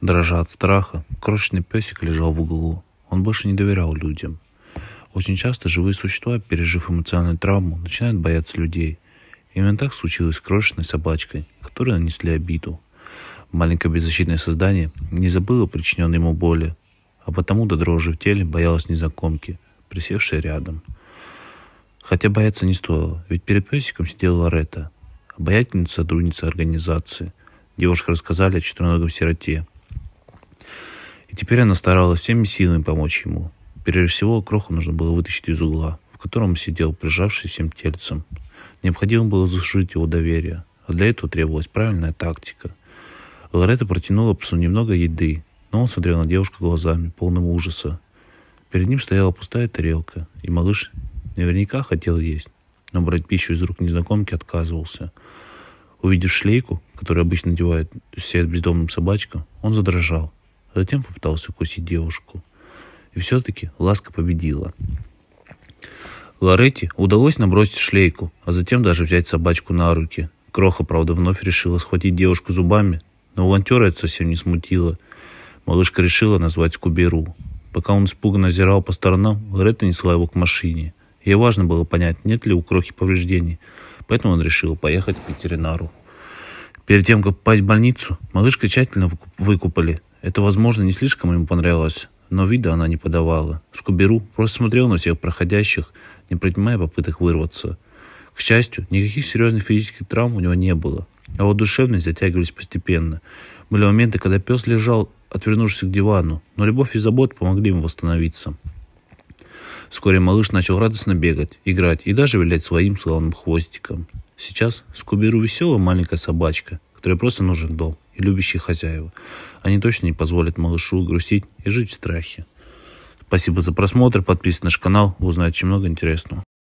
Дрожа от страха, крошечный песик лежал в углу. Он больше не доверял людям. Очень часто живые существа, пережив эмоциональную травму, начинают бояться людей. Именно так случилось с крошечной собачкой, которой нанесли обиду. Маленькое беззащитное создание не забыло причиненной ему боли, а потому до дрожи в теле боялась незнакомки, присевшей рядом. Хотя бояться не стоило, ведь перед песиком сидела Лоретта, обаятельница сотрудница организации. Девушка рассказали о четвероногом сироте, Теперь она старалась всеми силами помочь ему. Прежде всего, кроху нужно было вытащить из угла, в котором он сидел, прижавшись всем тельцем. Необходимо было заслужить его доверие, а для этого требовалась правильная тактика. Лорета протянула псу немного еды, но он смотрел на девушку глазами, полным ужаса. Перед ним стояла пустая тарелка, и малыш наверняка хотел есть, но брать пищу из рук незнакомки отказывался. Увидев шлейку, которую обычно надевают все бездомным собачкам, он задрожал. Затем попытался укусить девушку. И все-таки ласка победила. Лоретти удалось набросить шлейку, а затем даже взять собачку на руки. Кроха, правда, вновь решила схватить девушку зубами, но волонтера это совсем не смутило. Малышка решила назвать Скуберу. Пока он испуганно зирал по сторонам, Лоретта несла его к машине. Ей важно было понять, нет ли у Крохи повреждений, поэтому он решил поехать к ветеринару. Перед тем, как попасть в больницу, малышка тщательно выкупали это, возможно, не слишком ему понравилось, но вида она не подавала. Скуберу просто смотрел на всех проходящих, не принимая попыток вырваться. К счастью, никаких серьезных физических травм у него не было, а вот душевные затягивались постепенно. Были моменты, когда пес лежал, отвернувшись к дивану, но любовь и забота помогли ему восстановиться. Вскоре малыш начал радостно бегать, играть и даже вилять своим славным хвостиком. Сейчас Скуберу веселая маленькая собачка, которой просто нужен дом и любящие хозяева. Они точно не позволят малышу грустить и жить в страхе. Спасибо за просмотр, подписывайтесь на наш канал, вы узнаете очень много интересного.